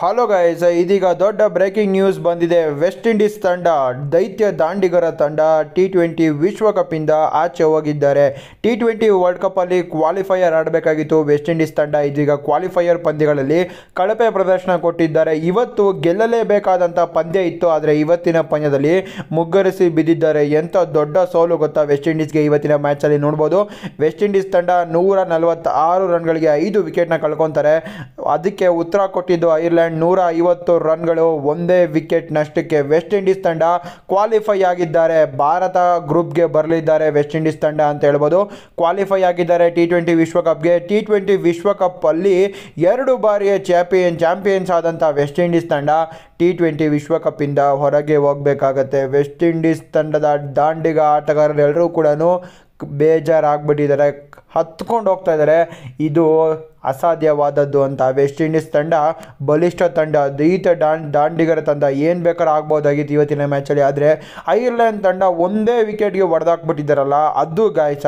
hello guys ಇದೀಗ ದೊಡ್ಡ breaking news ಬಂದಿದೆ ವೆಸ್ಟ್ ಇಂಡೀಸ್ ತಂಡ ದೈತ್ಯ ದಾಂಡಿಗರ ತಂಡ ಟಿ ಟ್ವೆಂಟಿ ವಿಶ್ವಕಪ್ಪಿಂದ ಆಚೆ ಹೋಗಿದ್ದಾರೆ ಟಿ ಟ್ವೆಂಟಿ ವರ್ಲ್ಡ್ ಕಪ್ಪಲ್ಲಿ ಕ್ವಾಲಿಫೈಯರ್ ಆಡಬೇಕಾಗಿತ್ತು ವೆಸ್ಟ್ ಇಂಡೀಸ್ ತಂಡ ಇದೀಗ ಕ್ವಾಲಿಫೈಯರ್ ಪಂದ್ಯಗಳಲ್ಲಿ ಕಳಪೆ ಪ್ರದರ್ಶನ ಕೊಟ್ಟಿದ್ದಾರೆ ಇವತ್ತು ಗೆಲ್ಲಲೇಬೇಕಾದಂಥ ಪಂದ್ಯ ಇತ್ತು ಆದರೆ ಇವತ್ತಿನ ಪಂದ್ಯದಲ್ಲಿ ಮುಗ್ಗರಿಸಿ ಬಿದ್ದಿದ್ದಾರೆ ಎಂಥ ದೊಡ್ಡ ಸೋಲು ಗೊತ್ತಾ ವೆಸ್ಟ್ ಇಂಡೀಸ್ಗೆ ಇವತ್ತಿನ ಮ್ಯಾಚಲ್ಲಿ ನೋಡ್ಬೋದು ವೆಸ್ಟ್ ಇಂಡೀಸ್ ತಂಡ ನೂರ ನಲವತ್ತಾರು ರನ್ಗಳಿಗೆ ಐದು ವಿಕೆಟ್ನ ಕಳ್ಕೊತಾರೆ ಅದಕ್ಕೆ ಉತ್ತರ ಕೊಟ್ಟಿದ್ದು ಐರ್ಲೆಂಡ್ ಇಂಗ್ಲೆಂಡ್ ನೂರ ಐವತ್ತು ರನ್ಗಳು ಒಂದೇ ವಿಕೆಟ್ ನಷ್ಟಕ್ಕೆ ವೆಸ್ಟ್ ಇಂಡೀಸ್ ತಂಡ ಕ್ವಾಲಿಫೈ ಆಗಿದ್ದಾರೆ ಭಾರತ ಗ್ರೂಪ್ಗೆ ಬರಲಿದ್ದಾರೆ ವೆಸ್ಟ್ ಇಂಡೀಸ್ ತಂಡ ಅಂತ ಹೇಳ್ಬೋದು ಕ್ವಾಲಿಫೈ ಆಗಿದ್ದಾರೆ ಟಿ ಟ್ವೆಂಟಿ ವಿಶ್ವಕಪ್ಗೆ ಟಿ ಟ್ವೆಂಟಿ ವಿಶ್ವಕಪ್ಪಲ್ಲಿ ಎರಡು ಬಾರಿಯ ಚಾಂಪಿಯನ್ ಚಾಂಪಿಯನ್ಸ್ ಆದಂಥ ವೆಸ್ಟ್ ಇಂಡೀಸ್ ತಂಡ ಟಿ ಟ್ವೆಂಟಿ ವಿಶ್ವಕಪ್ಪಿಂದ ಹೊರಗೆ ಹೋಗಬೇಕಾಗತ್ತೆ ವೆಸ್ಟ್ ಇಂಡೀಸ್ ತಂಡದ ದಾಂಡಿಗ ಆಟಗಾರರೆಲ್ಲರೂ ಕೂಡ ಬೇಜಾರಾಗ್ಬಿಟ್ಟಿದ್ದಾರೆ ಹತ್ಕೊಂಡು ಹೋಗ್ತಾ ಇದ್ದಾರೆ ಇದು ಅಸಾಧ್ಯವಾದದ್ದು ಅಂತ ವೆಸ್ಟ್ ಇಂಡೀಸ್ ತಂಡ ಬಲಿಷ್ಠ ತಂಡ ದೀತ ಡಾಂಡ್ ದಾಂಡಿಗರ ತಂಡ ಏನು ಬೇಕಾದ್ರೂ ಆಗ್ಬೋದಾಗಿತ್ತು ಇವತ್ತಿನ ಮ್ಯಾಚಲ್ಲಿ ಆದರೆ ಐರ್ಲೆಂಡ್ ತಂಡ ಒಂದೇ ವಿಕೆಟ್ಗೆ ಹೊಡೆದಾಕ್ಬಿಟ್ಟಿದ್ದಾರಲ್ಲ ಅದು ಗಾಯಸ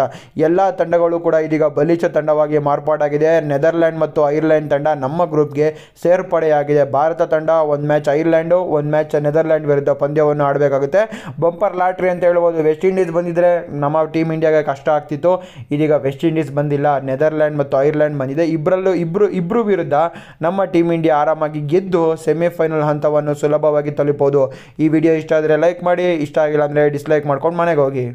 ಎಲ್ಲ ತಂಡಗಳು ಕೂಡ ಇದೀಗ ಬಲಿಷ್ಠ ತಂಡವಾಗಿ ಮಾರ್ಪಾಡಾಗಿದೆ ನೆದರ್ಲ್ಯಾಂಡ್ ಮತ್ತು ಐರ್ಲೆಂಡ್ ತಂಡ ನಮ್ಮ ಗ್ರೂಪ್ಗೆ ಸೇರ್ಪಡೆಯಾಗಿದೆ ಭಾರತ ತಂಡ ಒಂದು ಮ್ಯಾಚ್ ಐರ್ಲೆಂಡು ಒಂದು ಮ್ಯಾಚ್ ನೆದರ್ಲ್ಯಾಂಡ್ ವಿರುದ್ಧ ಪಂದ್ಯವನ್ನು ಆಡಬೇಕಾಗುತ್ತೆ ಬಂಪರ್ ಲಾಟ್ರಿ ಅಂತ ಹೇಳ್ಬೋದು ವೆಸ್ಟ್ ಇಂಡೀಸ್ ಬಂದಿದ್ದರೆ ನಮ್ಮ ಟೀಮ್ ಇಂಡಿಯಾಗೆ ಕಷ್ಟ ಆಗ್ತಿತ್ತು ಇದೀಗ ವೆಸ್ಟ್ ಇಂಡೀಸ್ ಬಂದಿಲ್ಲ ನೆದರ್ಲ್ಯಾಂಡ್ ಮತ್ತು ಐರ್ಲೆಂಡ್ ಬಂದಿದೆ ಇಬ್ಬರಲ್ಲೂ ಇಬ್ಬರು ಇಬ್ಬರು ವಿರುದ್ಧ ನಮ್ಮ ಟೀಮ್ ಇಂಡಿಯಾ ಆರಾಮಾಗಿ ಗೆದ್ದು ಸೆಮಿಫೈನಲ್ ಹಂತವನ್ನು ಸುಲಭವಾಗಿ ತಲುಪೋದು ಈ ವಿಡಿಯೋ ಇಷ್ಟ ಆದರೆ ಲೈಕ್ ಮಾಡಿ ಇಷ್ಟ ಆಗಿಲ್ಲ ಅಂದರೆ ಡಿಸ್ಲೈಕ್ ಮಾಡ್ಕೊಂಡು ಮನೆಗೆ ಹೋಗಿ